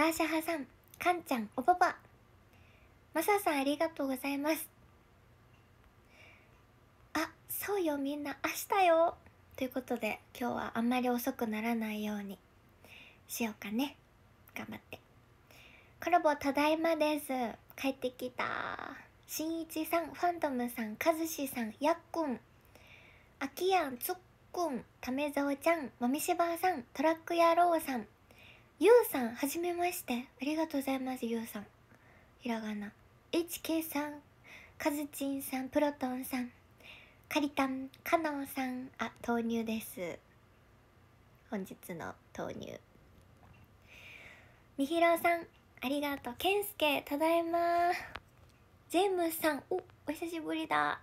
ターシャハさん、かんちゃん、おばば。マサさん、ありがとうございます。あ、そうよ、みんな、明日よ。ということで、今日はあんまり遅くならないようにしようかね。頑張って。コラボ、ただいまです。帰ってきた。しんいちさん、ファントムさん、かずしさん、やっくん。あきやん、つっくん、ためぞうちゃん、もみしばさん、トラック野郎さん、ゆうさん、はじめまして。ありがとうございます、ゆうさん。ひらがな。HK さん、かずちんさん、プロトンさん、かりたん、かなおさん。あ、豆乳です。本日の豆乳。みひろさん、ありがとう。けんすけ、ただいま。ジェームさん、お、お久しぶりだ。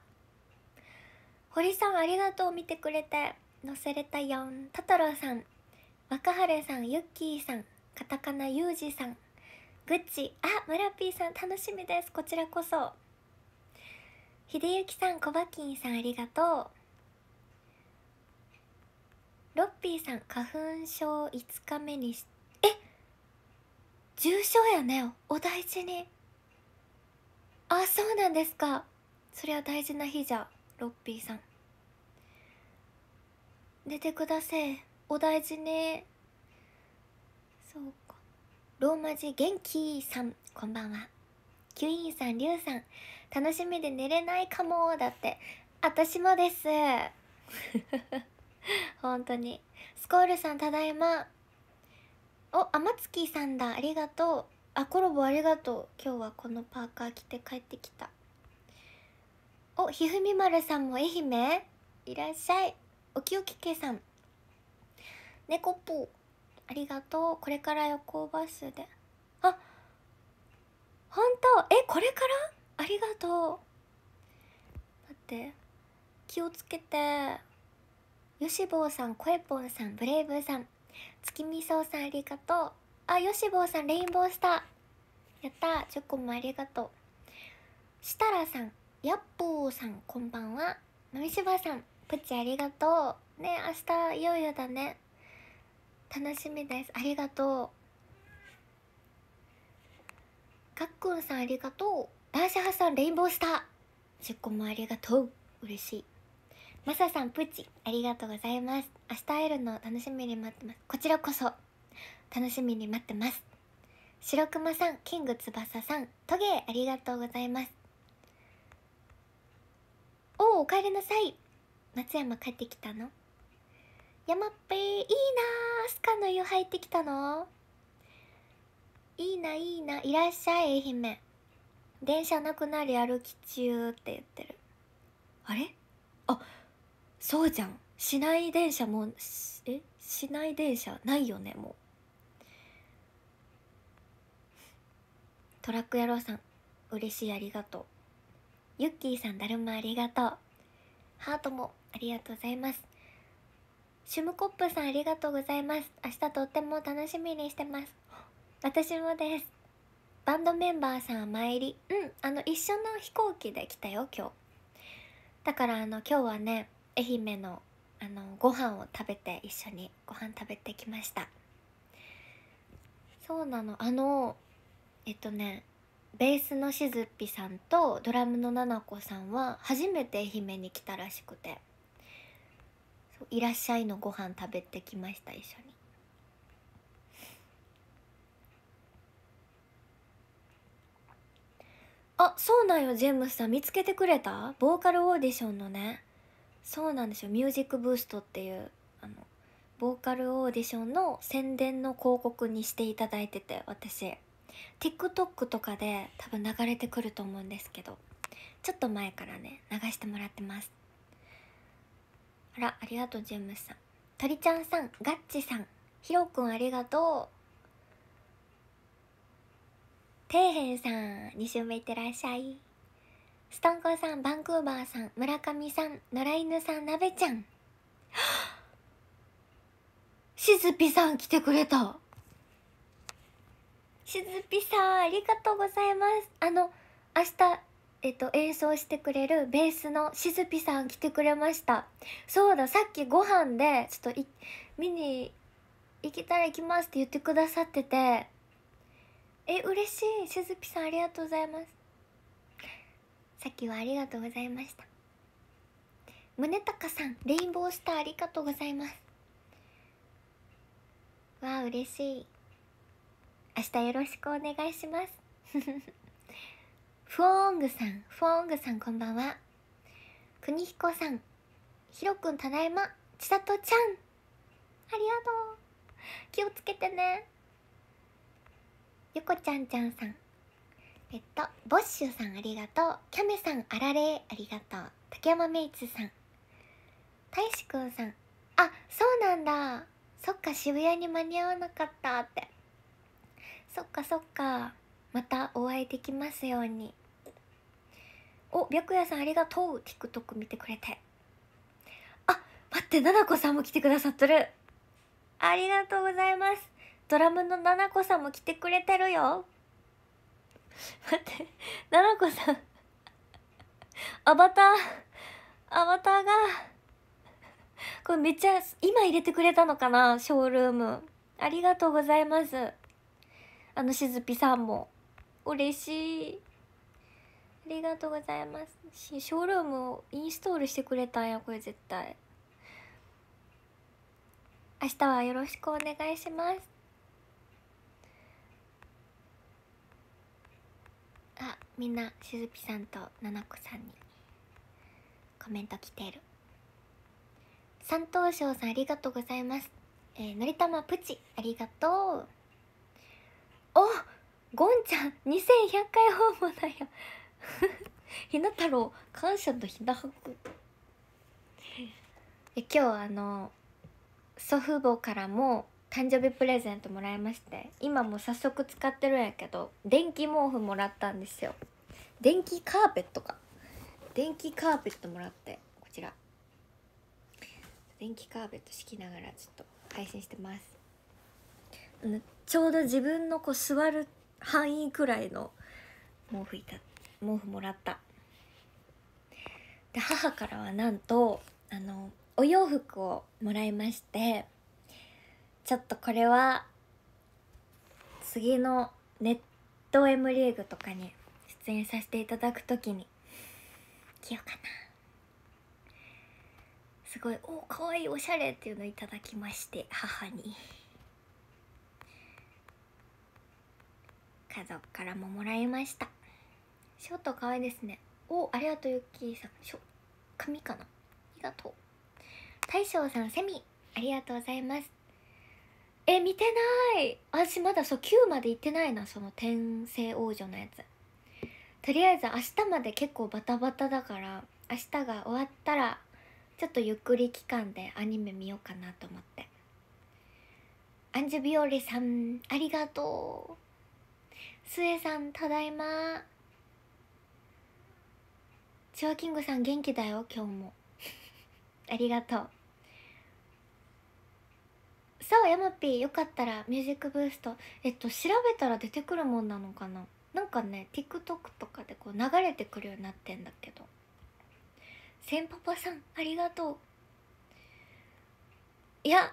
堀さん、ありがとう。見てくれて。のせれたよん。トトロさん、若春さん、ゆっきーさん、カタカナユージさんグッチあムラピーさん楽しみですこちらこそ秀幸さんコバキンさんありがとうロッピーさん花粉症5日目にしえ重症やねお大事にあそうなんですかそりゃ大事な日じゃロッピーさん出てくださいお大事にそうかローマ字元気さんこんばんはキュインさんリュウさん楽しみで寝れないかもだって私もです 本当にスコールさんただいまお天月さんだありがとうあコロボありがとう今日はこのパーカー着て帰ってきたおひふみまるさんも愛媛いらっしゃいおきおきけさん猫ぽありがとうこれから夜行バスであ本当えこれからありがとうだって気をつけてよしぼうさんこえぽんさんブレイブさん月見そうさんありがとうあよしぼうさんレインボースターやったチョコもありがとう設楽さんやっぽーさんこんばんはのみしばさんプチありがとうね明日いよいよだね楽しみですありがとうかっくんさんありがとうバーシャハさんレインボースター10個もありがとう嬉しいマサさんプチありがとうございます明日会えるの楽しみに待ってますこちらこそ楽しみに待ってます白熊さんキング翼さんトゲありがとうございますおおおかえりなさい松山帰ってきたの山っぺいいなスカの湯入ってきたのいいないいないらっしゃい愛媛電車なくなり歩き中って言ってるあれあそうじゃん市内電車もえ市内電車ないよねもうトラック野郎さん嬉しいありがとうユッキーさんだるまありがとうハートもありがとうございますシムコップさんありがとうございます明日とっても楽しみにしてます私もですバンドメンバーさん参りうんあの一緒の飛行機で来たよ今日だからあの今日はね愛媛のあのご飯を食べて一緒にご飯食べてきましたそうなのあのえっとねベースのしずっぴさんとドラムのななこさんは初めて愛媛に来たらしくて「いらっしゃい」のご飯食べてきました一緒に。あそうなんよジェームスさん見つけてくれたボーカルオーディションのねそうなんですよ「ミュージックブーストっていうあのボーカルオーディションの宣伝の広告にしていただいてて私 TikTok とかで多分流れてくると思うんですけどちょっと前からね流してもらってますあらありがとうジェームスさん鳥ちゃんさんガッチさんヒロくんありがとうてへんさん二週目いってらっしゃいスタンコさんバンクーバーさん村上さん野良犬さんなべちゃん しずぴさん来てくれたしずぴさんありがとうございますあの明日えっと、演奏してくれるベースのしずぴさん来てくれましたそうださっきご飯でちょっと見に行けたら行きますって言ってくださっててえ嬉しいしずぴさんありがとうございますさっきはありがとうございました宗隆さんレインボースターありがとうございますわあ嬉しい明日よろしくお願いします フォーングさん、フォーングさんこんばんは。邦彦さん、ひろくんただいま、ちさとちゃん。ありがとう。気をつけてね。ゆこちゃんちゃんさん。えっと、ボッシュさんありがとう。キャメさんあられありがとう。竹山メイツさん。たいしくんさん。あ、そうなんだ。そっか、渋谷に間に合わなかったって。そっかそっか。またお会いできますように。お白夜さんありがとう TikTok 見てくれてあ待ってななこさんも来てくださってるありがとうございますドラムのななこさんも来てくれてるよ待ってななこさんアバターアバターがこれめっちゃ今入れてくれたのかなショールームありがとうございますあのしずぴさんも嬉しいありがとうございますショールームをインストールしてくれたんやこれ絶対明日はよろしくお願いしますあみんなしずぴさんとななこさんにコメント来てる三等賞さんありがとうございますえー、のりたまプチありがとうおゴンちゃん2100回訪問だよひな太郎感謝とひなはく今日あの祖父母からも誕生日プレゼントもらいまして今も早速使ってるんやけど電気毛布もらったんですよ電気カーペットか電気カーペットもらってこちら電気カーペット敷きながらちょっと配信してますちょうど自分のこう座る範囲くらいの毛布いた毛布もらったで母からはなんとあのお洋服をもらいましてちょっとこれは次のネット M リーグとかに出演させていただく時に着ようかなすごい「おかわいいおしゃれ」っていうのをいただきまして母に家族からももらいましたショっト可愛いですねおありがとうゆっきーさんしょ紙かなありがとう大将さんセミありがとうございますえ見てない私まだそう9まで行ってないなその転生王女のやつとりあえず明日まで結構バタバタだから明日が終わったらちょっとゆっくり期間でアニメ見ようかなと思ってアンジュビオレさんありがとうスエさんただいまショーキングさん元気だよ今日も ありがとうさあ山まーよかったらミュージックブーストえっと調べたら出てくるもんなのかななんかね TikTok とかでこう流れてくるようになってんだけどせんパパさんありがとういや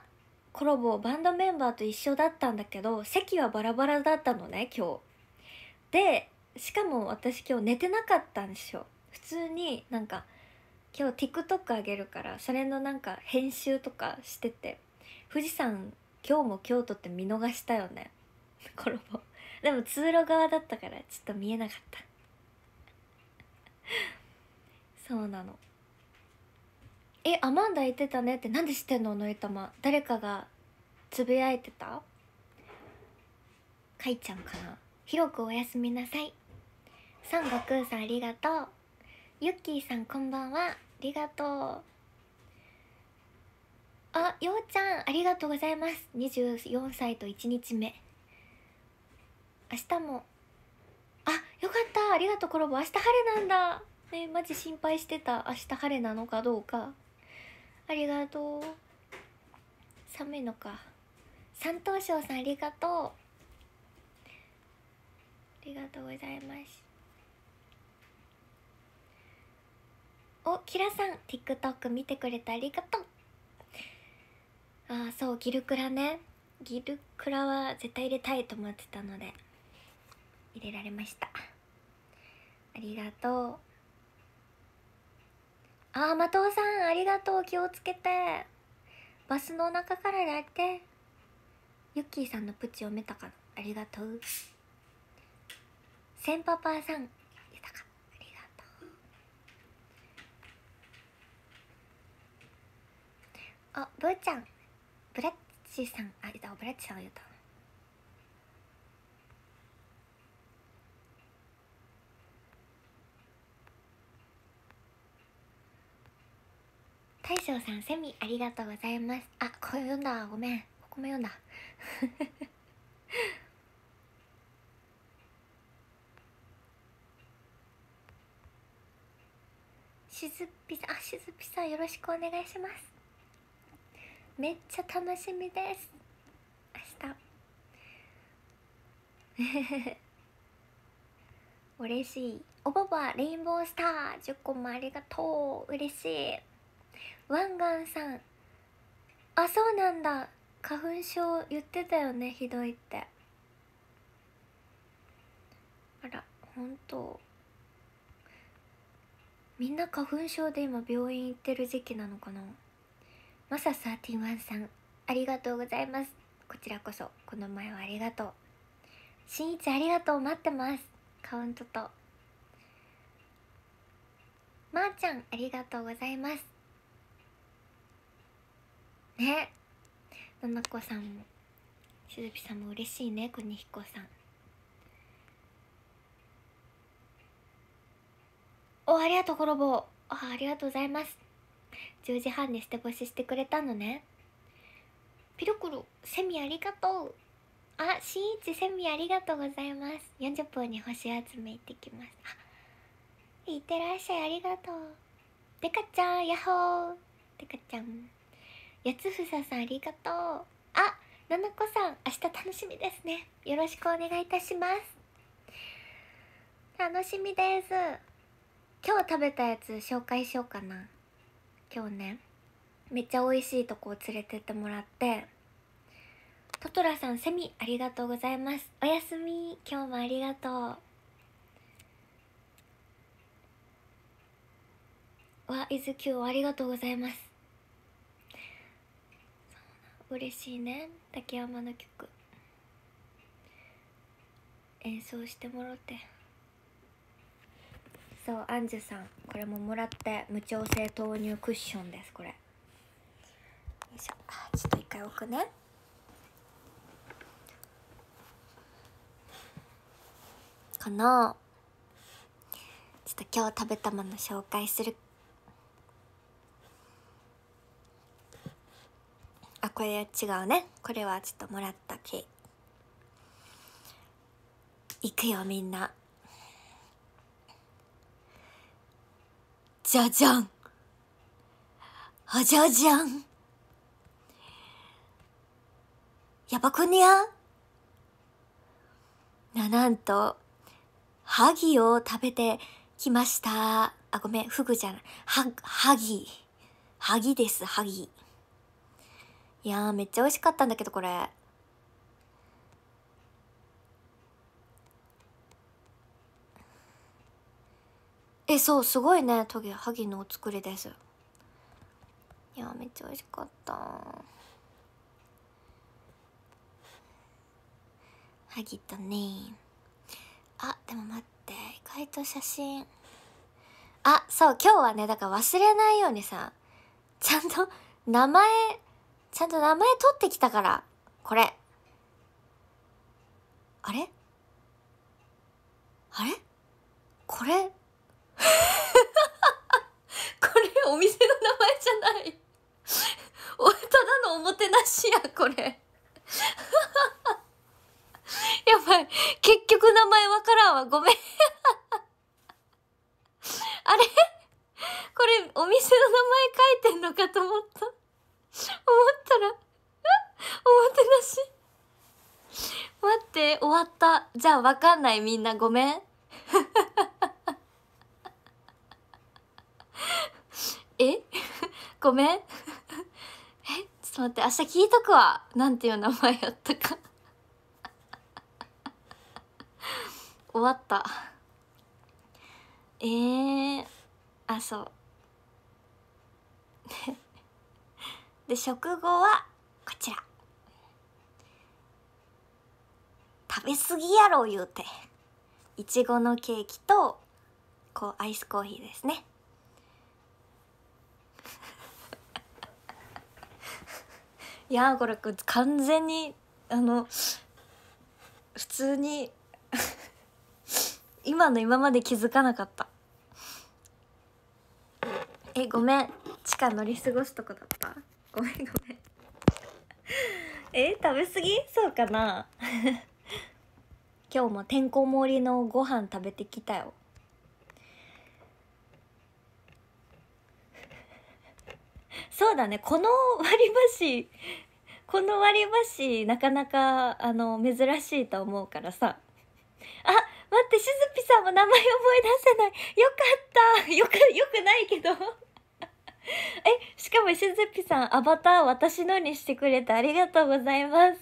コラボバンドメンバーと一緒だったんだけど席はバラバラだったのね今日でしかも私今日寝てなかったんでしょ普通になんか今日 TikTok あげるからそれのなんか編集とかしてて富士山今日も京都って見逃したよねコ でも通路側だったからちょっと見えなかった そうなのえアマンダいってたねってなんで知ってんののりたま誰かがつぶやいてたかいちゃんかな広くおやすみなさいさんごくんさんありがとうゆっきーさんこんばんはありがとうあようちゃんありがとうございます24歳と1日目明日もあよかったありがとうコラボ明日晴れなんだねマジ心配してた明日晴れなのかどうかありがとう寒いのか三等賞さんありがとうありがとうございますおキラさん TikTok 見てくれてありがとうああそうギルクラねギルクラは絶対入れたいと思ってたので入れられましたありがとうああ的尾さんありがとう気をつけてバスの中からやいてユッキーさんのプチをめたかなありがとうせんパパーさんあぶーちゃんブラッチさんあいたブラッチさん言った大将さんセミありがとうございますあこれ読んだごめんここも読んだ しずぴさんあしずぴさんよろしくお願いしますめっちゃ楽しみです明日 嬉しいおばばレインボースター10個もありがとう嬉しいワンガンさんあそうなんだ花粉症言ってたよねひどいってあら本当みんな花粉症で今病院行ってる時期なのかなマサーティワンさん、ありがとうございます。こちらこそ、この前はありがとう。新一ありがとう、待ってます。カウントと。まー、あ、ちゃん、ありがとうございます。ね。ななこさんも、しずぴさんも嬉しいね、国彦さん。お、ありがとう、コロボ。あありがとうございます。10時半にして干ししてくれたのねピロコロセミありがとうあ新一セミありがとうございます40分に星集め行ってきますあいってらっしゃいありがとうデカちゃんヤッホーデカちゃん八つささんありがとうあななこさん明日楽しみですねよろしくお願いいたします楽しみです今日食べたやつ紹介しようかな今日ねめっちゃ美味しいとこを連れてってもらってトトラさんセミありがとうございますおやすみ今日もありがとうわいずきゅうありがとうございます嬉しいね竹山の曲演奏してもろて。そうアンジュさんこれももらって無調整豆乳クッションですこれよいしょちょっと一回置くねかなちょっと今日食べたもの紹介するあこれ違うねこれはちょっともらった木いくよみんなじゃじゃんあじゃじゃんやばくにゃななんと萩を食べてきましたあごめんフグじゃないは萩萩です萩いやめっちゃ美味しかったんだけどこれえそうすごいねトゲ萩のお作りですいやめっちゃ美味しかった萩とねあでも待って意外と写真あそう今日はねだから忘れないようにさちゃんと名前ちゃんと名前取ってきたからこれあれあれこれ これお店の名前じゃないおただのおもてなしやこれ やばい結局名前わからんわごめん あれこれお店の名前書いてんのかと思った思ったらおもてなし待って終わったじゃあわかんないみんなごめんえ ごめん えちょっと待って明日聞いとくわなんていう名前やったか 終わったえー、あそうで食後はこちら食べ過ぎやろ言うていちごのケーキとこうアイスコーヒーですねいやこれ完全にあの普通に 今の今まで気づかなかったえごめん地下乗り過ごすとこだったごめんごめんえ食べ過ぎそうかな 今日もてんこ盛りのご飯食べてきたよそうだねこの割り箸 この割り箸なかなかあの珍しいと思うからさあ待ってしずぴさんも名前覚え出せないよかった よくよくないけど えしかもしずぴさんアバター私のにしてくれてありがとうございます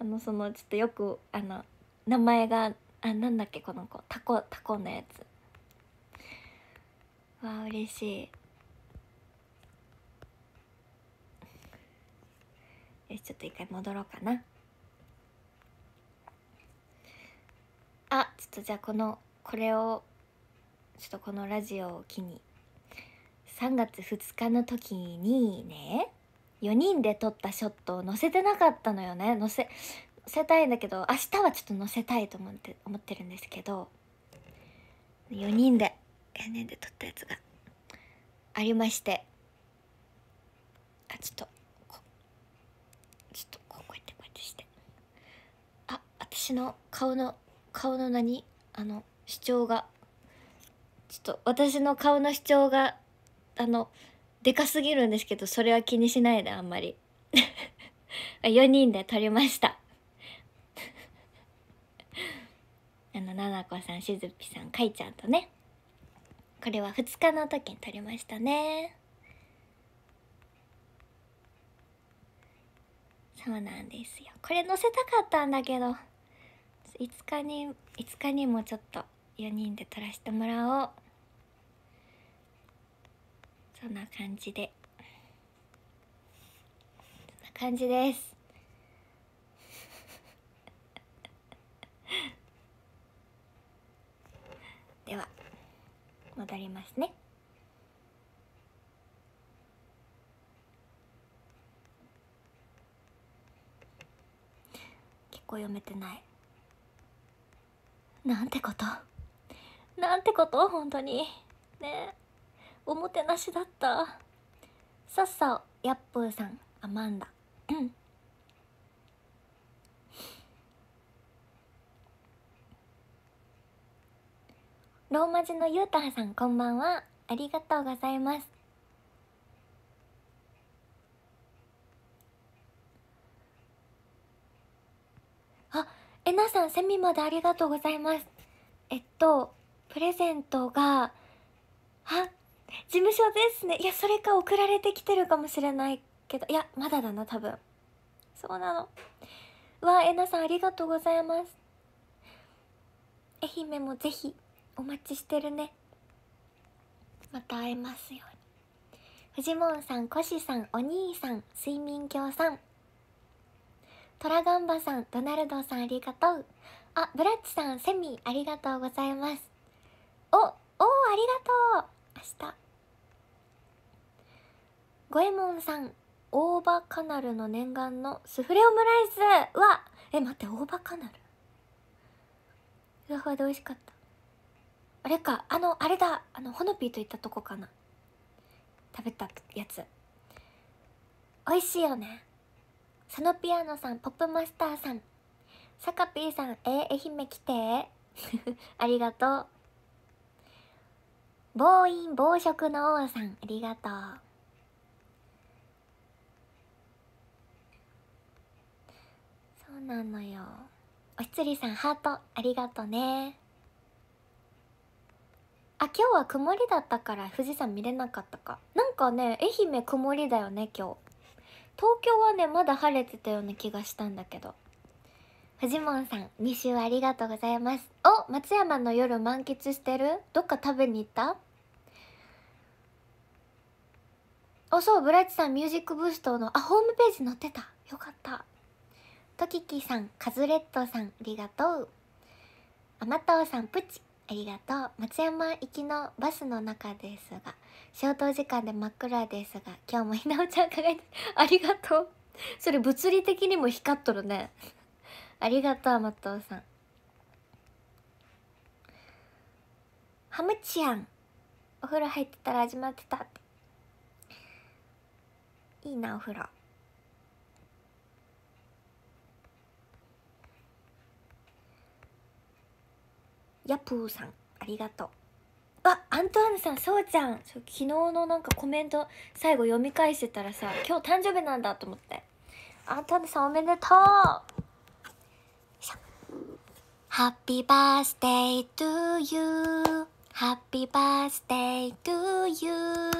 あのそのちょっとよくあの名前があなんだっけこの子タコタコのやつわあ嬉しいちょっと一回戻ろうかなあちょっとじゃあこのこれをちょっとこのラジオを機に3月2日の時にね4人で撮ったショットを載せてなかったのよね載せ載せたいんだけど明日はちょっと載せたいと思って思ってるんですけど4人で4人で撮ったやつがありましてあちょっと私の顔の顔の何あの主張がちょっと私の顔の主張があのでかすぎるんですけどそれは気にしないであんまり4 人で撮りました あのななこさんしずぴさんかいちゃんとねこれは2日の時に撮りましたねそうなんですよこれ載せたかったんだけど5日に5日にもちょっと4人で撮らせてもらおうそんな感じでそんな感じです では戻りますね結構読めてないなんてことなんてこと本当にねおもてなしだったさっさおやっぷーさんアマンダローマ字のゆうたらさんこんばんはありがとうございますえさんセミまでありがとうございますえっとプレゼントがあ事務所ですねいやそれか送られてきてるかもしれないけどいやまだだな多分そうなのわえなさんありがとうございます愛媛もぜひお待ちしてるねまた会えますようにフジモンさんコシさんお兄さん睡眠鏡さんトラガンバさん、ドナルドさんありがとう。あ、ブラッチさん、セミありがとうございます。お、おー、ありがとう。明日。ゴエモンさん、大葉カナルの念願のスフレオムライスはえ、待って、大葉カナルふわふわで美味しかった。あれか、あの、あれだ、あの、ほのぴーといったとこかな。食べたやつ。美味しいよね。サノピアノさんポップマスターさんサカピーさんえー、愛媛来て ありがとう暴飲暴食の王さんありがとうそうなのよおしつりさんハートありがとうねあ今日は曇りだったから富士山見れなかったかなんかね愛媛曇りだよね今日東京はねまだ晴れてたような気がしたんだけどフジモンさん2週ありがとうございますお松山の夜満喫してるどっか食べに行ったおそうブラッチさんミュージックブーストのあホームページ載ってたよかったトキキさんカズレットさんありがとうアマタオさんプチありがとう松山行きのバスの中ですが消灯時間で真っ暗ですが今日もひなおちゃん輝いて ありがとうそれ物理的にも光っとるねありがとう松尾さんハムチアンお風呂入ってたら始まってたっていいなお風呂ヤプーさんありがとうあアントワーヌさんそうちゃん昨日のなんかコメント最後読み返してたらさ今日誕生日なんだと思ってアントワーヌさんおめでとうハッピーバースデートゥーユーハッピーバースデートゥーユー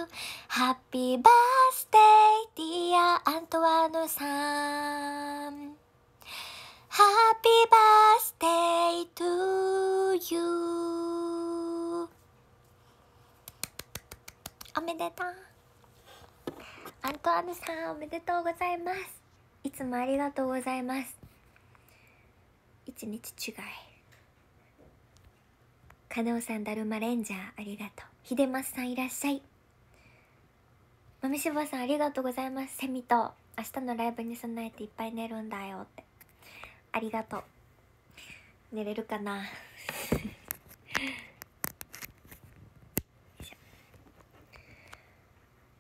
ハッピーバースデーディアアントワーヌさん Happy birthday to you おめでとうアントワヌさんおめでとうございますいつもありがとうございます一日違いカノさんだるまレンジャーありがとう秀でさんいらっしゃい豆柴さんありがとうございますセミと明日のライブに備えていっぱい寝るんだよってありがとう寝れるかな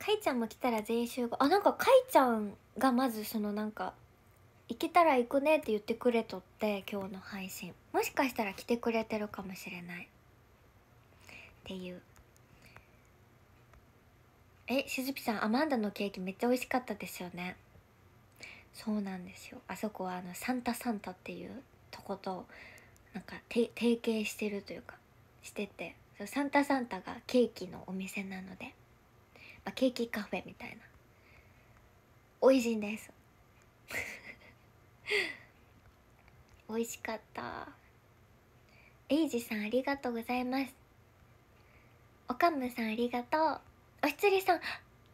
かいちゃんも来たら全員集合あなんかかいちゃんがまずそのなんか「行けたら行くね」って言ってくれとって今日の配信もしかしたら来てくれてるかもしれないっていうえしずぴさんアマンダのケーキめっちゃ美味しかったですよねそうなんですよあそこはあのサンタサンタっていうとことなんか提携してるというかしててサンタサンタがケーキのお店なので、まあ、ケーキカフェみたいな美味しいんです 美味しかったエイジさんありがとうございますおかむさんありがとうおひつりさん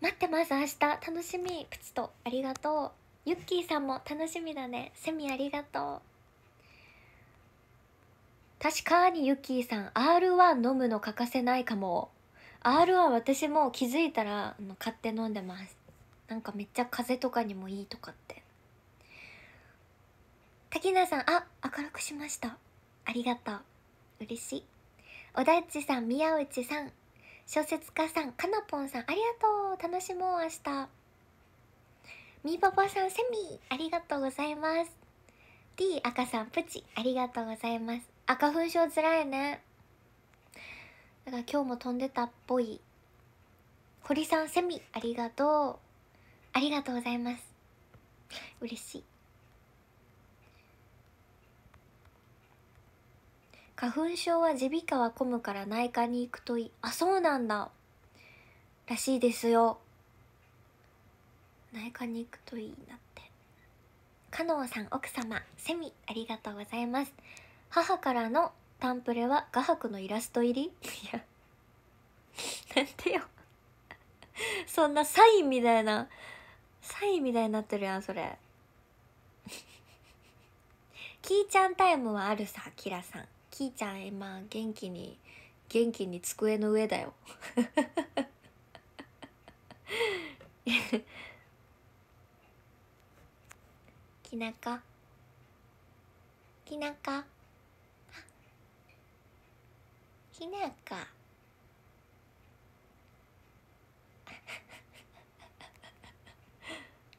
待ってます明日楽しみプチとありがとうユッキーさんも楽しみだねセミありがとう確かにユッキーさん R1 飲むの欠かせないかも R1 私も気づいたら買って飲んでますなんかめっちゃ風邪とかにもいいとかって滝菜さんあ明るくしましたありがとう嬉しい小田ちさん宮内さん小説家さんかなぽんさんありがとう楽しもう明日みーパさんセミありがとうございます D 赤さんプチありがとうございます赤粉症つらいねだから今日も飛んでたっぽい堀さんセミありがとうありがとうございます嬉しい花粉症は耳鼻科は混むから内科に行くといいあそうなんだらしいですよ内科に行くといいなってかのうさん奥様セミありがとうございます母からのタンプレは画伯のイラスト入りいやなんてよそんなサインみたいなサインみたいになってるやんそれキーちゃんタイムはあるさキラさんキーちゃん今元気に元気に机の上だよきなかきなかきなか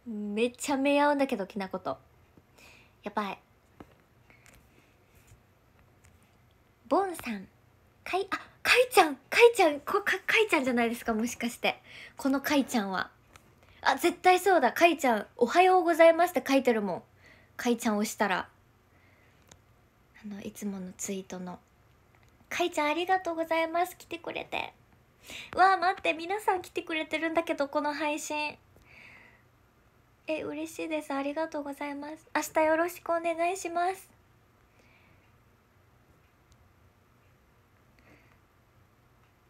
めっちゃ目合うんだけどきなことやばいボンさんかいあかいちゃんかいちゃんこかかいちゃんじゃないですかもしかしてこのかいちゃんはあ絶対そうだかいちゃん「おはようございます」って書いてるもんかいちゃん押したらあのいつものツイートの「かいちゃんありがとうございます来てくれて」わあ待って皆さん来てくれてるんだけどこの配信え嬉しいですありがとうございます明日よろしくお願いします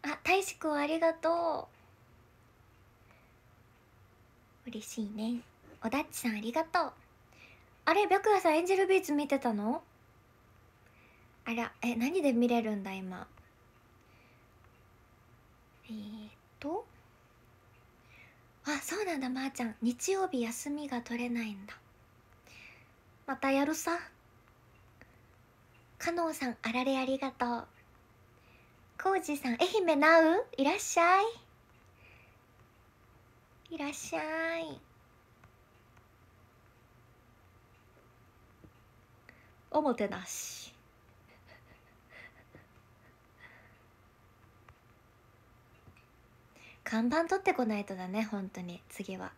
あ大志くんありがとう嬉しいねおだっちさんありがとうあれ白夜さんエンジェルビーツ見てたのあらえ何で見れるんだ今えー、っとあそうなんだまー、あ、ちゃん日曜日休みが取れないんだまたやるさかのんさんあられありがとうこうじさん愛媛なういらっしゃいいらっしゃいおもてなし看板取ってこないとだね本当に次は。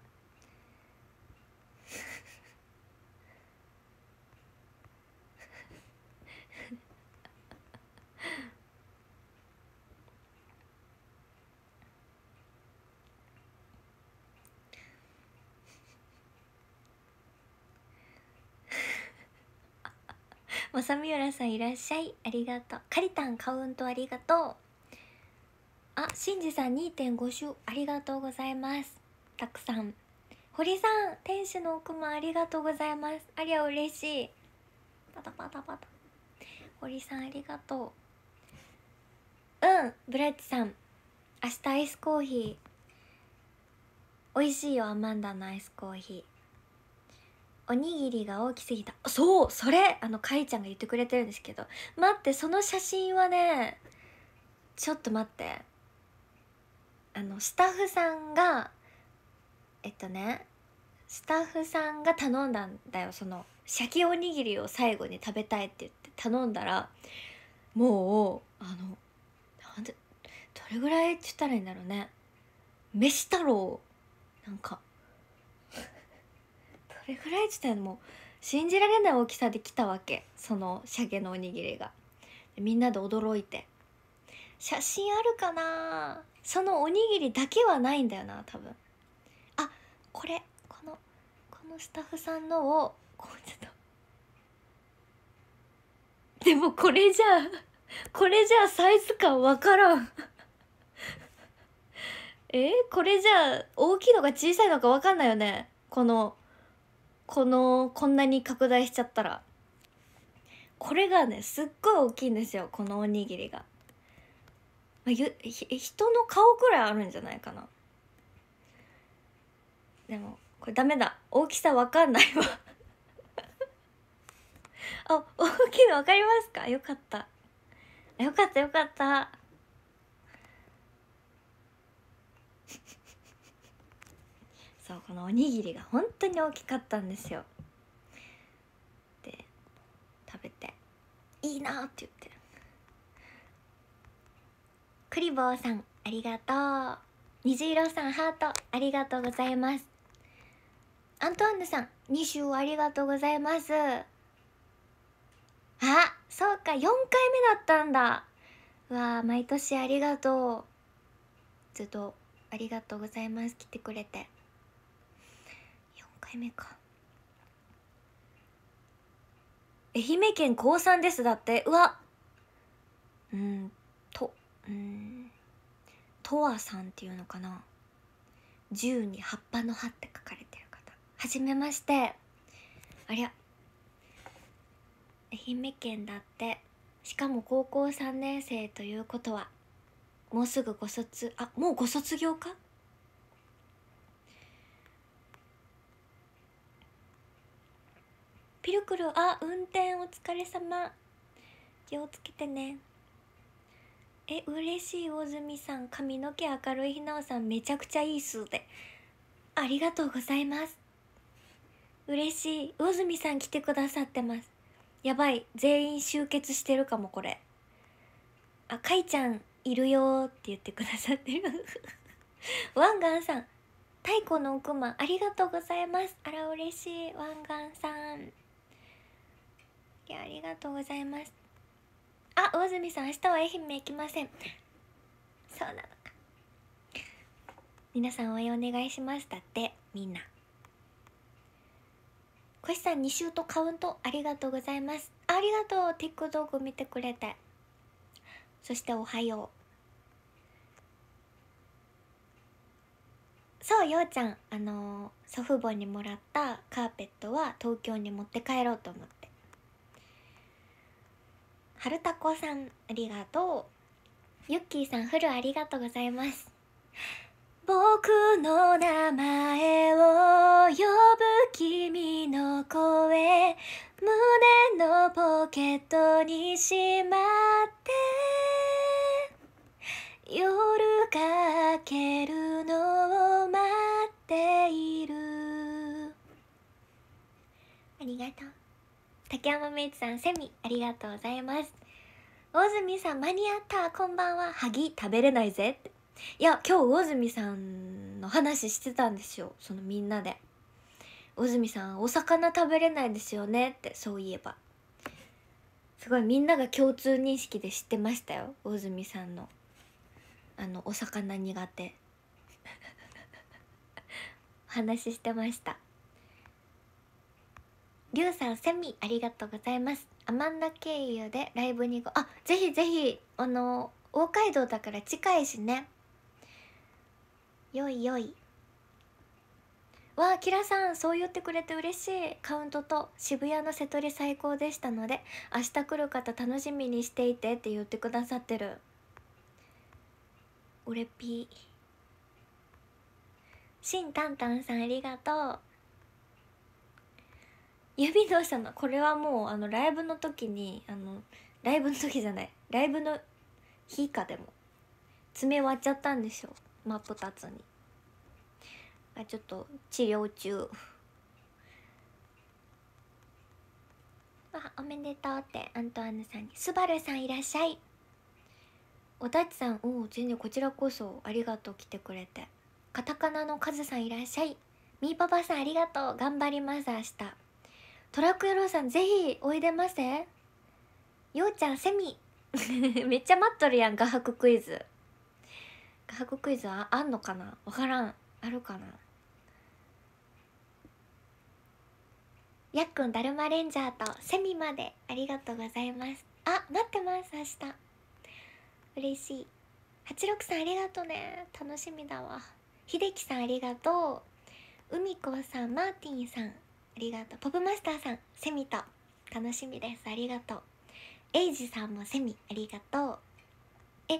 まさみうらさんいらっしゃい。ありがとう。かりたんカウントありがとう。あ、しんじさん2.5周ありがとうございます。たくさん。堀さん、天使の奥間ありがとうございます。ありゃ嬉しい。パタパタパタ。堀さんありがとう。うん、ブラッチさん。明日アイスコーヒー。美味しいよ、アマンダのアイスコーヒー。おにぎりが大きすぎたそうそれあのかいちゃんが言ってくれてるんですけど待ってその写真はねちょっと待ってあのスタッフさんがえっとねスタッフさんが頼んだんだよその鮭おにぎりを最後に食べたいって言って頼んだらもうあのなんでどれぐらいって言ったらいいんだろうね飯太郎なんかれぐらい自体も信じられない大きさで来たわけその鮭のおにぎりがみんなで驚いて写真あるかなそのおにぎりだけはないんだよな多分あこれこのこのスタッフさんのをこうちょっとでもこれじゃあこれじゃあサイズ感わからんえー、これじゃあ大きいのか小さいのかわかんないよねこのこのこんなに拡大しちゃったらこれがねすっごい大きいんですよこのおにぎりが、まあ、ゆ人の顔くらいあるんじゃないかなでもこれダメだ大きさわかんないわ あ大きいの分かりますかよかったよかったよかったそうこのおにぎりが本当に大きかったんですよで食べて「いいな」って言ってクリボーさんありがとう虹色さんハートありがとうございますアントワンヌさん2週ありがとうございますあそうか4回目だったんだわあ毎年ありがとうずっとありがとうございます来てくれて回目か愛媛県高3ですだってうわうんとうんとわさんっていうのかな銃に葉っぱの葉って書かれてる方はじめましてありゃ愛媛県だってしかも高校3年生ということはもうすぐご卒あもうご卒業かピルクルあ運転お疲れ様気をつけてねえ嬉しい大泉さん髪の毛明るいひなおさんめちゃくちゃいい数でありがとうございます嬉しい魚住さん来てくださってますやばい全員集結してるかもこれあかいちゃんいるよって言ってくださってる ワンガンさん太古の奥間ありがとうございますあら嬉しいワンガンさんきありがとうございますあ大住さん明日は愛媛行きませんそうなのか皆さん応援お願いしますだってみんなこしさん2週とカウントありがとうございますありがとうティック t o k 見てくれてそしておはようそうようちゃんあのー、祖父母にもらったカーペットは東京に持って帰ろうと思ってはるたこさんありがとうゆっきーさんフルありがとうございます僕の名前を呼ぶ君の声胸のポケットにしまって夜が明けるのを待っているありがとう竹山メイツさんセミありがとうございます大住さん間に合ったこんばんはハギ食べれないぜいや今日大住さんの話してたんですよそのみんなで大住さんお魚食べれないですよねってそういえばすごいみんなが共通認識で知ってましたよ大住さんのあのお魚苦手 話してましたりゅうさんセミありがとうございますアマンダ経由でライブにごあぜひぜひあの大街道だから近いしねよいよいわあキラさんそう言ってくれて嬉しいカウントと渋谷の瀬戸り最高でしたので明日来る方楽しみにしていてって言ってくださってる俺ピーしんたんたんさんありがとう指どうしたのこれはもうあのライブの時にあのライブの時じゃないライブの日かでも爪割っちゃったんでしょ真っ二つにあちょっと治療中あおめでとうってアントワヌさんに「スバルさんいらっしゃい」おたちさんおお全然こちらこそありがとう来てくれてカタカナのカズさんいらっしゃいみーパパさんありがとう頑張ります明日トラック野郎さんぜひおいでませようちゃんセミ めっちゃ待っとるやん画伯クイズ画伯クイズはあんのかな分からんあるかなやっくんだるまレンジャーとセミまでありがとうございますあ待ってます明日嬉しい八六さんありがとうね楽しみだわ秀樹さんありがとう海子さんマーティンさんりがとうポップマスターさんセミと楽しみですありがとうエイジさんもセミありがとうえ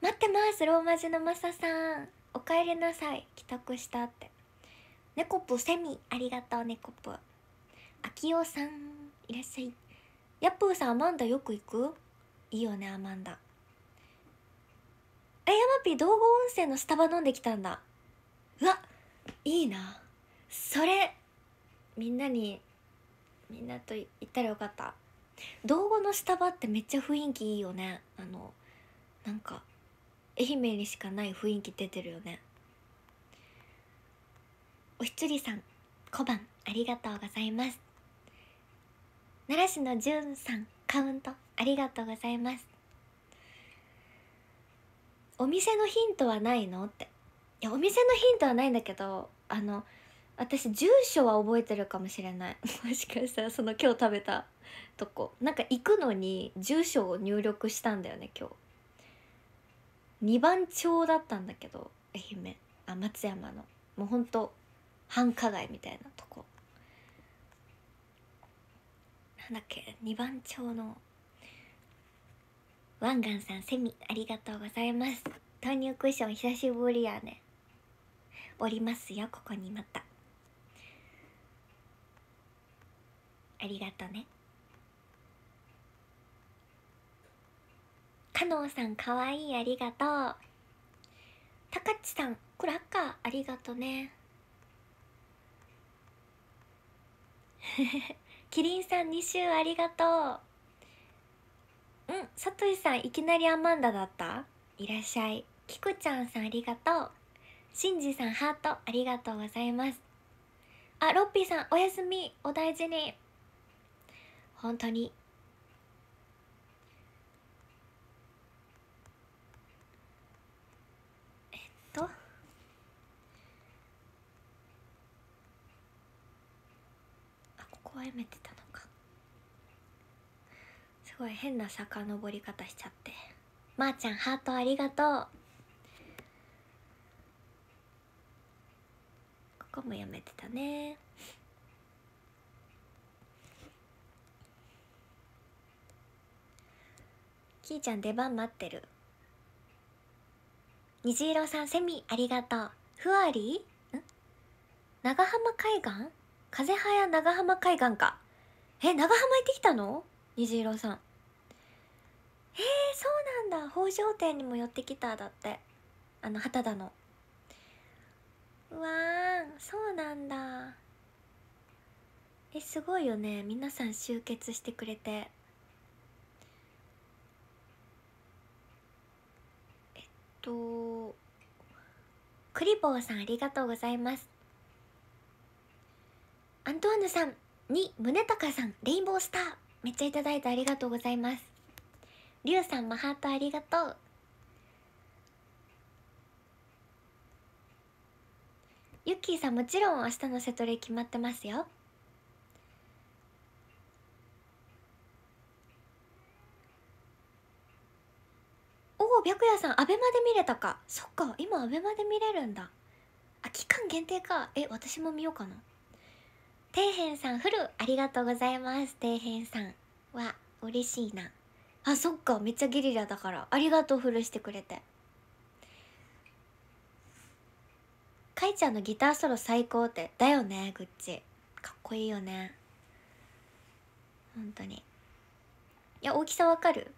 待ってますローマ字のマサさんおかえりなさい帰宅したってネコプセミありがとうネコプあきおさんいらっしゃいヤプーさんアマンダよく行くいいよねアマンダえやまー、道後温泉のスタバ飲んできたんだうわいいなそれみんなにみんなと言ったらよかった道後のスタバってめっちゃ雰囲気いいよねあのなんか愛媛にしかない雰囲気出てるよねおひつりさん小判ありがとうございます奈良市のじゅんさんカウントありがとうございますお店のヒントはないのっていやお店のヒントはないんだけどあの私住所は覚えてるかもしれない もしかしたらその今日食べたとこなんか行くのに住所を入力したんだよね今日2番町だったんだけど愛媛あ松山のもうほんと繁華街みたいなとこなんだっけ2番町のワンガンさんセミありがとうございます豆乳クッション久しぶりやねおりますよここにまたありがとねかのうさんかわいいありがとうたかちさんクラッカーありがとね キリンさん2週ありがとううんさといさんいきなりアマンダだったいらっしゃいきくちゃんさんありがとうしんじさんハートありがとうございますあロッピーさんおやすみお大事に本当にえっとあここは読めてたのかすごい変な遡り方しちゃってまー、あ、ちゃんハートありがとうここもやめてたねきーちゃん出番待ってる虹色さんセミありがとうふわりん長浜海岸風早長浜海岸かえ長浜行ってきたの虹色さんへえそうなんだ北条店にも寄ってきただってあの旗田のうわーそうなんだえすごいよね皆さん集結してくれてとクリボーさんありがとうございますアントワヌさんに宗隆さんレインボースターめっちゃいただいてありがとうございますリュウさんマハートありがとうユッキーさんもちろん明日のセトレ決まってますよ白夜さんアベマで見れたかそっか今アベマで見れるんだあ期間限定かえ私も見ようかな底辺さんフルありがとうございます底辺さんは嬉しいなあそっかめっちゃゲリラだからありがとうフルしてくれてかいちゃんのギターソロ最高ってだよねグッチかっこいいよね本当にいや大きさわかる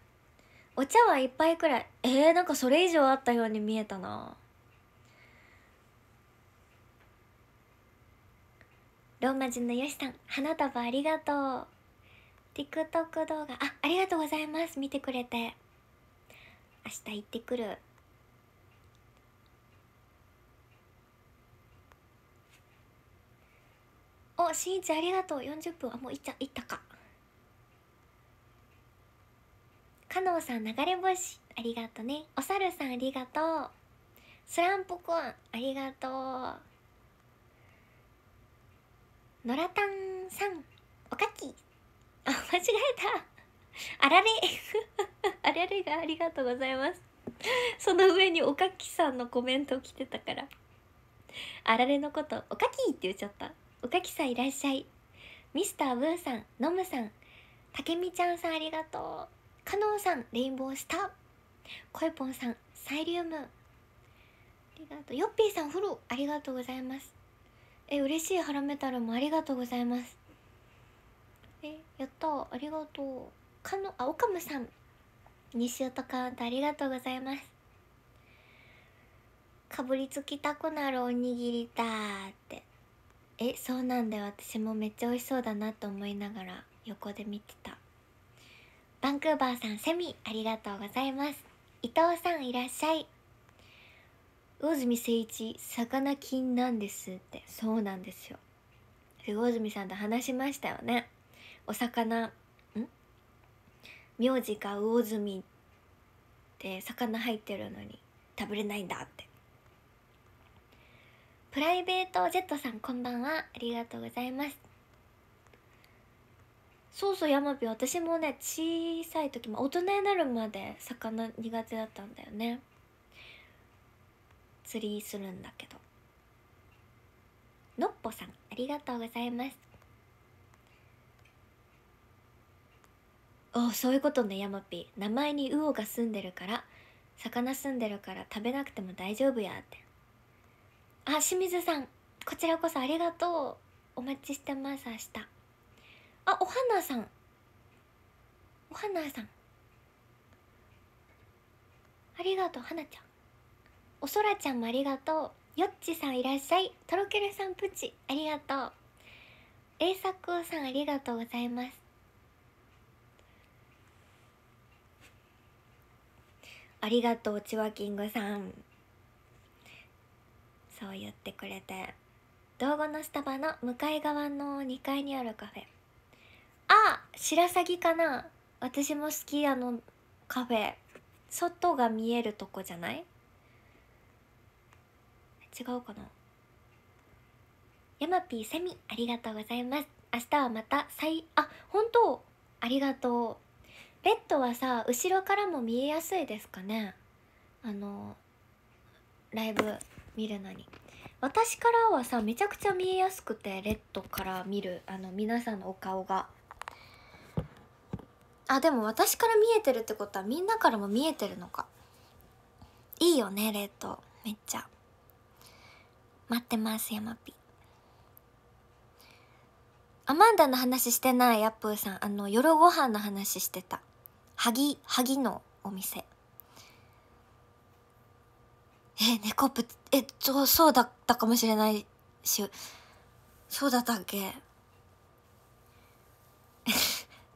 お茶は一杯くらいえー、なんかそれ以上あったように見えたなローマ人のよしさん花束ありがとう TikTok 動画あありがとうございます見てくれて明日行ってくるおしんいちありがとう40分あもういっちゃいったかかのうさん流れ星ありがとねお猿さんありがとうスランプコンありがとうノラたんさんおかきあ間違えたあられ あられがありがとうございますその上におかきさんのコメント来てたからあられのこと「おかき!」って言っちゃったおかきさんいらっしゃいミスターブーさんノムさんたけみちゃんさんありがとうカノンさんレインボースターコイポンさんサイリウムありがとうヨッピーさんフォローありがとうございますえ嬉しいハラメタルもありがとうございますえやったありがとうかのあオカムさん西音カウントありがとうございますかぶりつきたくなるおにぎりだってえそうなんだよ私もめっちゃ美味しそうだなと思いながら横で見てたバンクーバーさんセミありがとうございます伊藤さんいらっしゃい魚住誠一魚金なんですってそうなんですよ魚住さんと話しましたよねお魚ん名字が魚住って魚入ってるのに食べれないんだってプライベートジェットさんこんばんはありがとうございますそうそう山火私もね小さい時も大人になるまで魚苦手だったんだよね釣りするんだけどのっぽさんありがとうございますおそういうことね山ピ名前に魚が住んでるから魚住んでるから食べなくても大丈夫やってあ清水さんこちらこそありがとうお待ちしてます明日あお花さんお花さんありがとう花ちゃんおそらちゃんもありがとうよっちさんいらっしゃいとろけるさんプチありがとうえいさくさんありがとうございますありがとうちわきんグさんそう言ってくれて道後のスタバの向かい側の2階にあるカフェあ白鷺かな私も好きあのカフェ外が見えるとこじゃない違うかなヤマピーセミありがとうございます明日はまた最あ本当ありがとうベッドはさ後ろからも見えやすいですかねあのライブ見るのに私からはさめちゃくちゃ見えやすくてレッドから見るあの皆さんのお顔があでも私から見えてるってことはみんなからも見えてるのかいいよね冷凍めっちゃ待ってます山ピアマンダの話してないアップーさんあの夜ご飯の話してた萩萩のお店え猫、プえそうそうだったかもしれないしそうだったっけ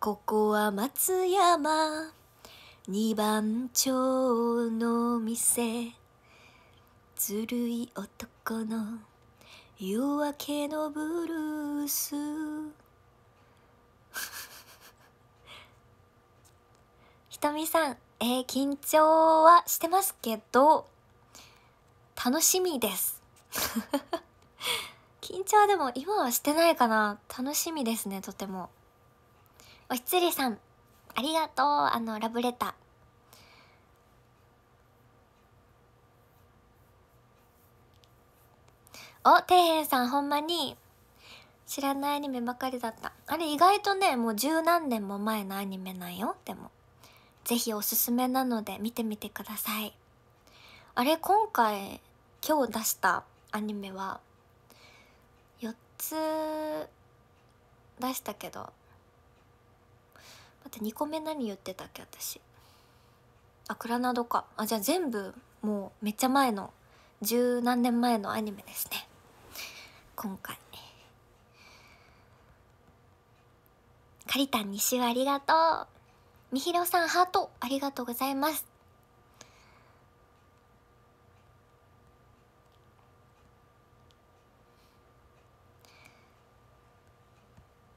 ここは松山二番町の店ずるい男の夜明けのブルース ひとみさん、えー、緊張はしてますけど楽しみです 緊張でも今はしてないかな楽しみですねとても。おひつりさんありがとうあのラブレターお底辺さんほんまに知らないアニメばかりだったあれ意外とねもう十何年も前のアニメなんよでも是非おすすめなので見てみてくださいあれ今回今日出したアニメは4つ出したけどって2個目何言ってたっけ私あクラナドかあじゃあ全部もうめっちゃ前の十何年前のアニメですね今回かりたん2週ありがとうみひろさんハートありがとうございます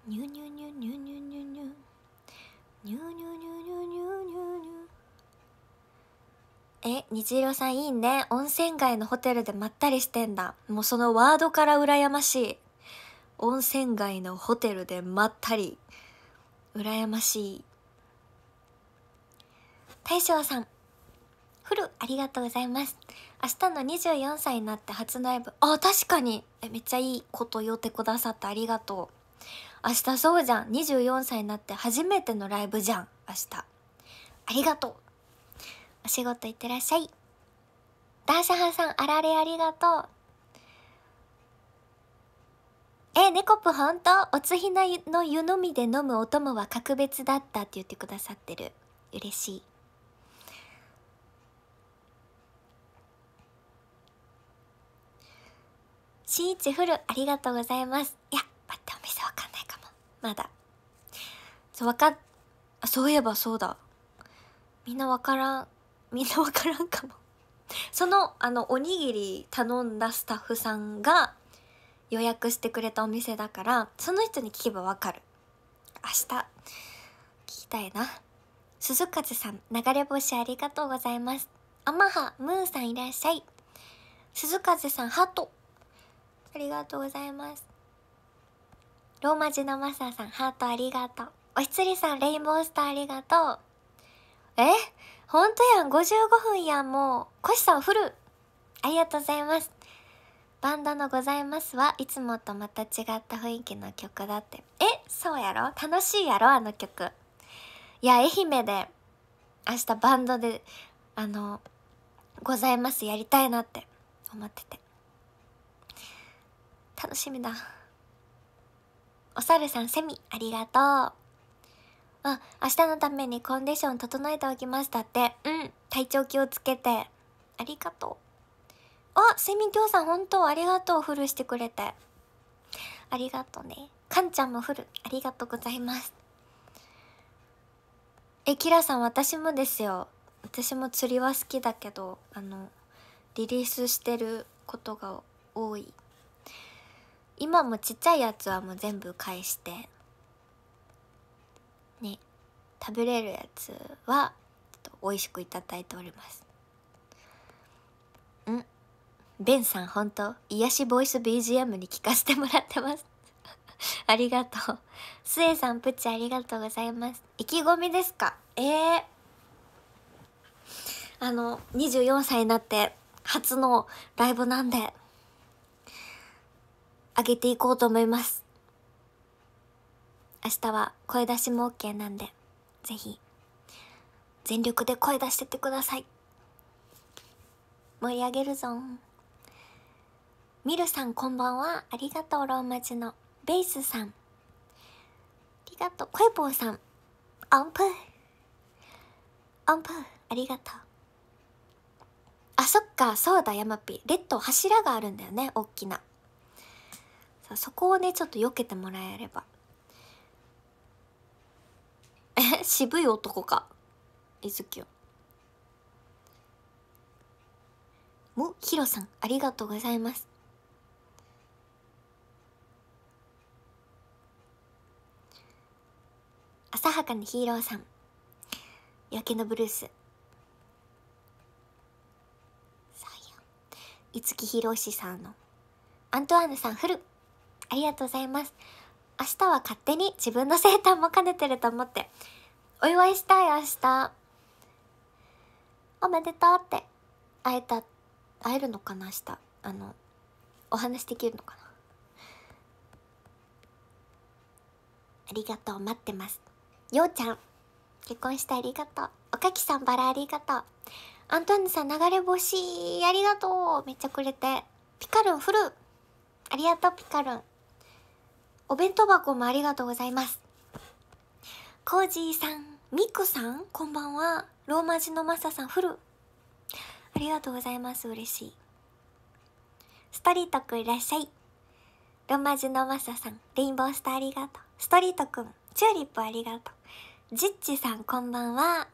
ニュニュニュニュニュニュニュニューニューニューニューニューニューニューえ虹色さんいいね温泉街のホテルでまったりしてんだもうそのワードから羨ましい温泉街のホテルでまったり羨ましい大将さんフルありがとうございます明日の24歳になって初ライブあ確かにえめっちゃいいこと言ってくださってありがとう明日そうじゃん24歳になって初めてのライブじゃん明日ありがとうお仕事いってらっしゃいダーシャハさんあられありがとうえー、猫、ぷほんとおつひなの湯飲みで飲むお供は格別だったって言ってくださってる嬉しいしんいちふるありがとうございますいや待ってお店わかんないかもまだそうわかあそういえばそうだみんなわからんみんなわからんかもそのあのおにぎり頼んだスタッフさんが予約してくれたお店だからその人に聞けばわかる明日聞きたいな鈴風さん流れ星ありがとうございますアマハムーさんいらっしゃい鈴風さんハトありがとうございますローマ字のマーさん、ハートありがとう。おひつりさん、レインボースターありがとう。えほんとやん、55分やん、もう。コシさん、フル。ありがとうございます。バンドのございますはいつもとまた違った雰囲気の曲だって。えそうやろ楽しいやろあの曲。いや、愛媛で、明日バンドで、あの、ございますやりたいなって思ってて。楽しみだ。お猿さんセミ、ありがとう。あ、明日のためにコンディション整えておきましたって。うん、体調気をつけて。ありがとう。あ、セミきょうさん本当ありがとう、フルしてくれて。ありがとうね。かんちゃんもフル、ありがとうございます。え、キラさん私もですよ。私も釣りは好きだけど、あの、リリースしてることが多い今もちっちゃいやつはもう全部返してね食べれるやつはちょっと美味しくいただいておりますんベンさん本当癒しボイス BGM に聞かせてもらってます ありがとうスエさんプチありがとうございます意気込みですかえー、あの24歳になって初のライブなんで上げていこうと思います。明日は声出しも OK なんで、ぜひ、全力で声出してってください。盛り上げるぞん。みるさんこんばんは。ありがとう、ローマ字の。ベースさん。ありがとう、声棒さん。音符。音符、ありがとう。あ、そっか、そうだ、ヤマピ。レッド、柱があるんだよね、おっきな。さそこをねちょっと避けてもらえれば渋い男かいずきょもひろさんありがとうございます浅はかのヒーローさん夜けのブルース五木ひろしさんのアントワーヌさんフルありがとうございます。明日は勝手に自分の生誕も兼ねてると思って。お祝いしたい明日。おめでとうって。会えた、会えるのかな明日。あの、お話できるのかなありがとう待ってます。ようちゃん、結婚してありがとう。おかきさんバラありがとう。アントンヌさん流れ星ありがとう。めっちゃくれて。ピカルンフルありがとうピカルン。お弁当箱もありがとうございます。コージーさん、ミクさん、こんばんは。ローマ字のマサさん、フル。ありがとうございます。嬉しい。ストリートくんいらっしゃい。ローマ字のマサさん、レインボースターありがとう。ストリートくん、チューリップありがとう。ジッチさん、こんばんは。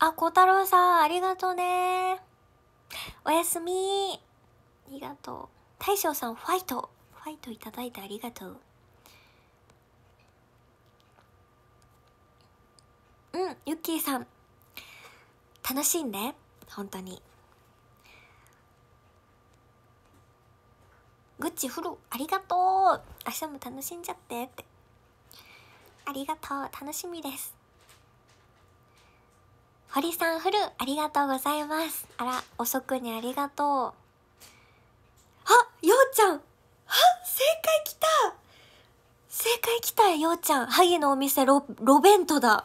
あ、コタロウさん、ありがとうね。おやすみ。ありがとう。大将さんファイトファイトいただいてありがとううんユッキーさん楽しんで本当にグッチフルありがとう明日も楽しんじゃってってありがとう楽しみです堀さんフルありがとうございますあら遅くにありがとうあようちゃんあ正解きた正解きたようちゃん。萩のお店ロ、ロベントだ。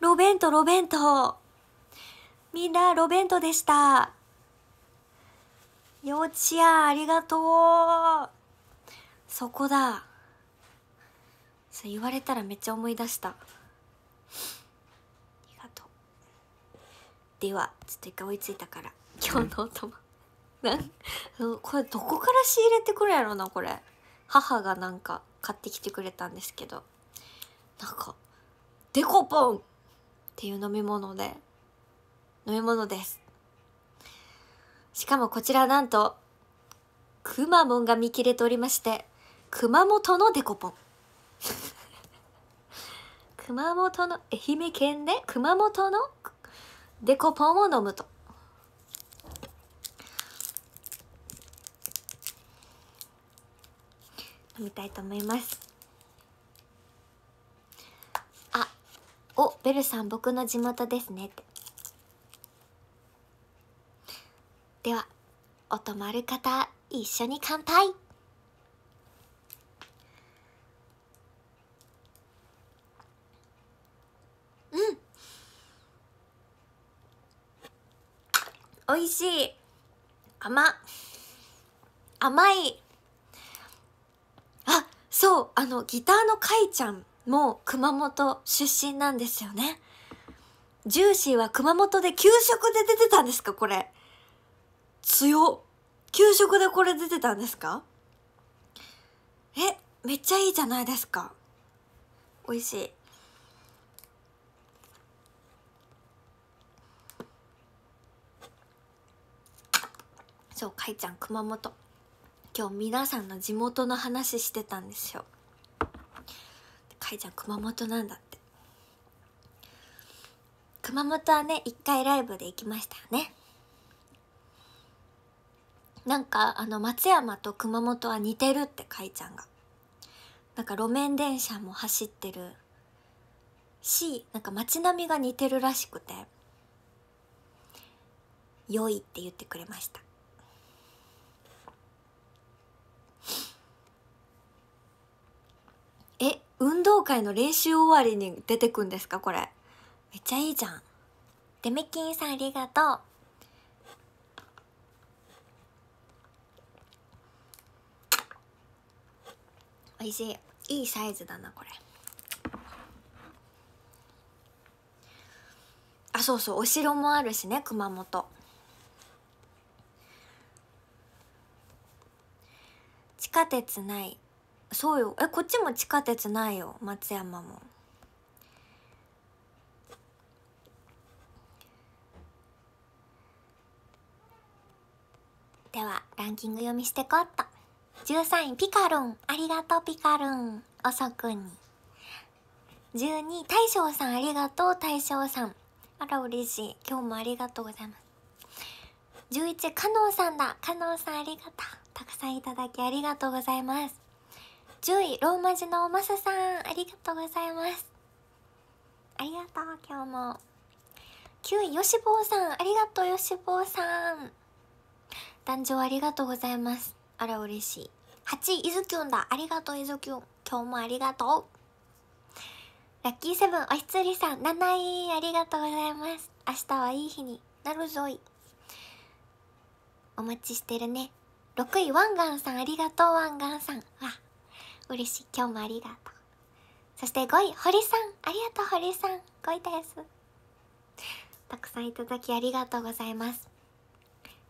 ロベント、ロベント。みんな、ロベントでした。ようちん、ありがとう。そこだ。そう言われたらめっちゃ思い出した。ありがとう。では、ちょっと一回追いついたから、今日のお供。これどこから仕入れてくるやろなこれ母がなんか買ってきてくれたんですけどなんかデコポンっていう飲み物で飲み物ですしかもこちらなんとくまモンが見切れておりまして熊本のデコポン熊本 の愛媛県で熊本のデコポンを飲むと飲みたいと思いますあおベルさん僕の地元ですねではお泊まる方一緒に乾杯うん美味しい甘甘いそう、あの、ギターのかいちゃんも熊本出身なんですよね。ジューシーは熊本で給食で出てたんですかこれ。強。給食でこれ出てたんですかえ、めっちゃいいじゃないですか。美味しい。そう、かいちゃん熊本。今日皆さんの地元の話してたんですよかいちゃん熊本なんだって熊本はね一回ライブで行きましたよねなんかあの松山と熊本は似てるってかいちゃんがなんか路面電車も走ってるしなんか街並みが似てるらしくて良いって言ってくれました運動会の練習終わりに出てくんですかこれ。めっちゃいいじゃん。デメキンさんありがとう。美味しい。いいサイズだな、これ。あ、そうそう、お城もあるしね、熊本。地下鉄ないそうよえこっちも地下鉄ないよ松山もではランキング読みしてこっと13位ピカロンありがとうピカロン遅くに12位大将さんありがとう大将さんあら嬉しい今日もありがとうございます11位かのさんだ加納さんありがとうたくさんいただきありがとうございます10位ローマ字のマサさんありがとうございますありがとう今日も9位よしぼうさんありがとうよしぼうさん誕生ありがとうございますあら嬉しい8位イズきュんだありがとうイズきュン今日もありがとうラッキーセブンおひつりさん7位ありがとうございます明日はいい日になるぞいお待ちしてるね6位ワンガンさんありがとうワンガンさんわ嬉しい今日もありがとうそして5位堀さんありがとう堀さん5位ですたくさんいただきありがとうございます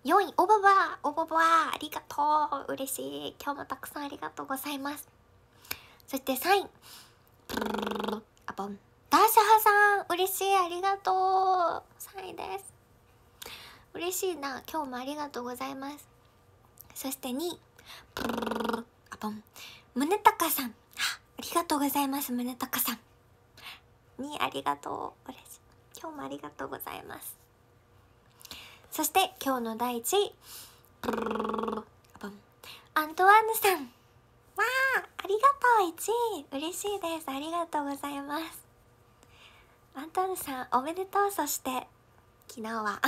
4位おばばおばばありがとう嬉しい今日もたくさんありがとうございますそして3位あぼんダーシャハさん嬉しいありがとう3位です嬉しいな今日もありがとうございますそして2位あぼん宗隆さんありがとうございます宗隆さんにありがとう嬉しい今日もありがとうございますそして今日の第一位アントワーヌさんわあありがとう1位嬉しいですありがとうございますアントワーヌさんおめでとうそして昨日は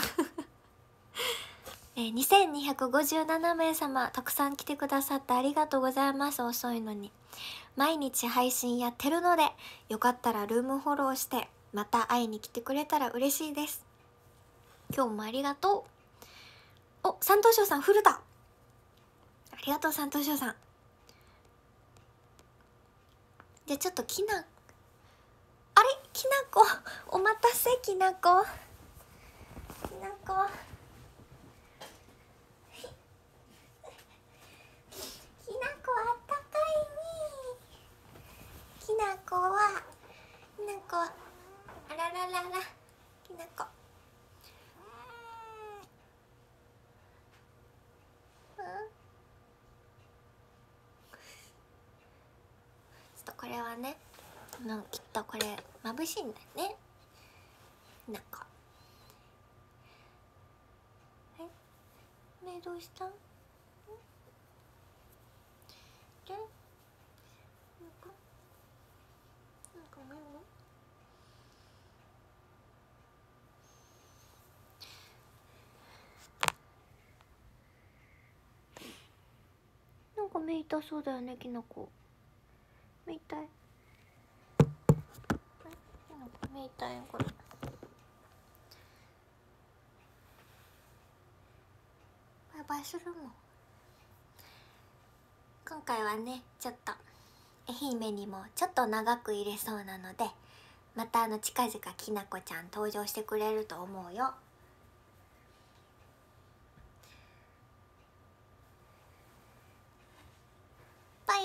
え2257名様たくさん来てくださってありがとうございます遅いのに毎日配信やってるのでよかったらルームフォローしてまた会いに来てくれたら嬉しいです今日もありがとうお三等賞さん古田ありがとう三等賞さんじゃあちょっときなあれきなこお待たせきなこきなこきなこはきなこあららららきなこうん ちょっとこれはねのきっとこれ眩しいんだねなんかえ目どうしたんで目痛そうだよねきのこ目痛い目痛いこれバイバイするもん今回はねちょっと愛媛にもちょっと長く入れそうなのでまたあの近々きなこちゃん登場してくれると思うよ。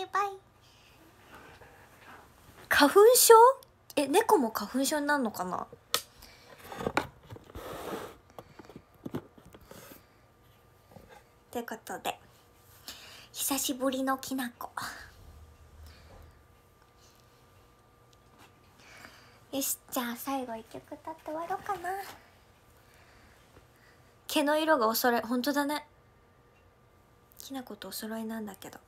イバイ花粉症え猫も花粉症になるのかなということで久しぶりのきなこよしじゃあ最後1曲歌って終わろうかな毛の色がおそろい本当だねきなことお揃いなんだけど。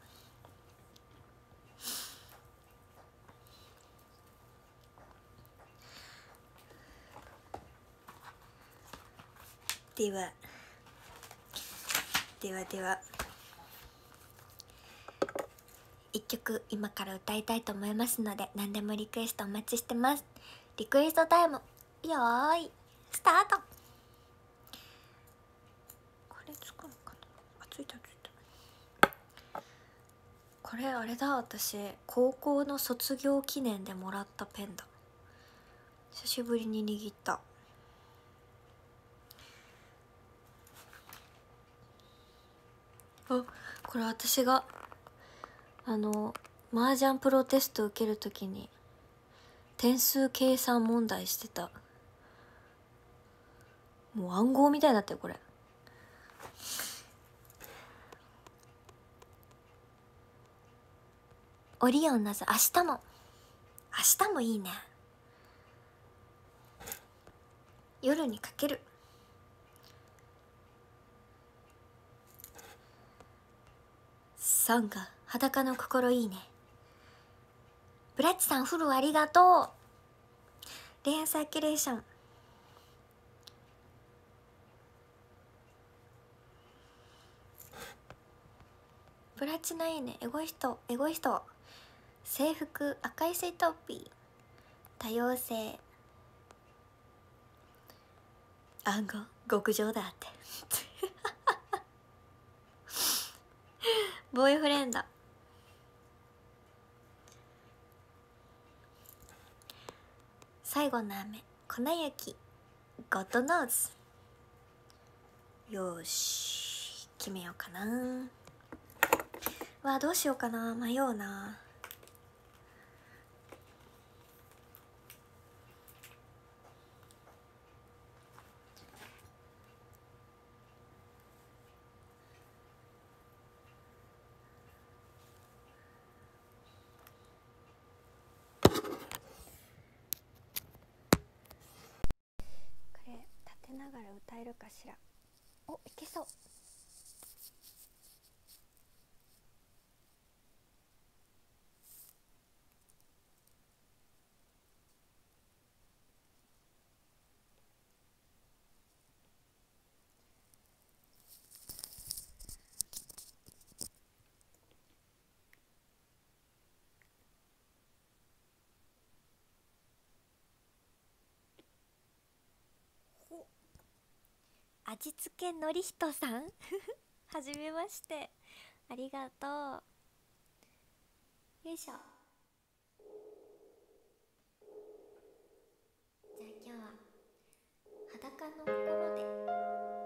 ではではでは一曲今から歌いたいと思いますので何でもリクエストお待ちしてますリクエストタイムよーいスタートこれつくのかなあついたついたこれあれだ私高校の卒業記念でもらったペンだ久しぶりに握ったあこれ私があの麻雀プロテスト受けるときに点数計算問題してたもう暗号みたいになってるこれオリオンなぜ明日も明日もいいね夜にかけるさんが裸の心いいねブラッチさんフルありがとうレアサーキュレーションブラッチないいねエゴイストエゴイスト制服赤いスイートピー多様性暗号極上だってボーイフレンド最後の雨粉雪ゴッドノーズよし決めようかなわあどうしようかな迷うなながら歌えるかしらおいけそう味付けのりひとさん はじめましてありがとうよいしょじゃあ今日は裸のまで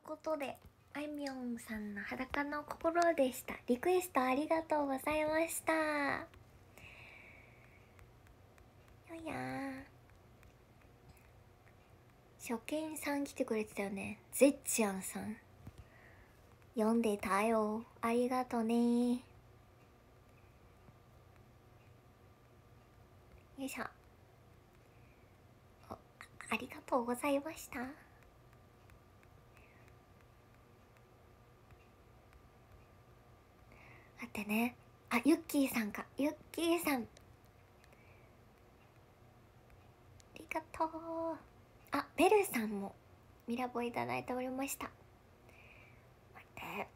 いうことであいみょんさんの裸の心でしたリクエストありがとうございましたよや初見さん来てくれてたよねゼッチアンさん読んでたよありがとうねよいしょありがとうございましたってねあユッキーさんかユッキーさんありがとうあベルさんもミラボいただいておりました待って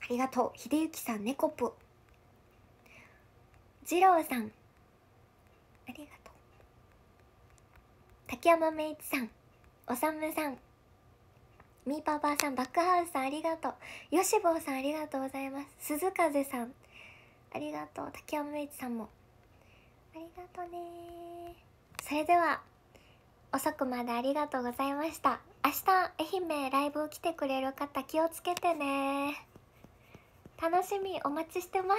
ありがとう秀幸さんネコプ二郎さんありがとう竹山明一さんおさむさんみーパパさん、バックハウスさんありがとう。よしぼうさんありがとうございます。鈴風さん、ありがとう。竹山いちさんも。ありがとうねそれでは、遅くまでありがとうございました。明日、愛媛ライブ来てくれる方気をつけてね楽しみお待ちしてます。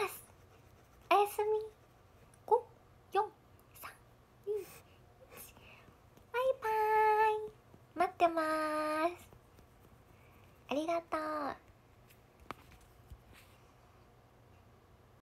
おやすみ。5、4、3、2、1。バイバーイ。待ってます。ありがとう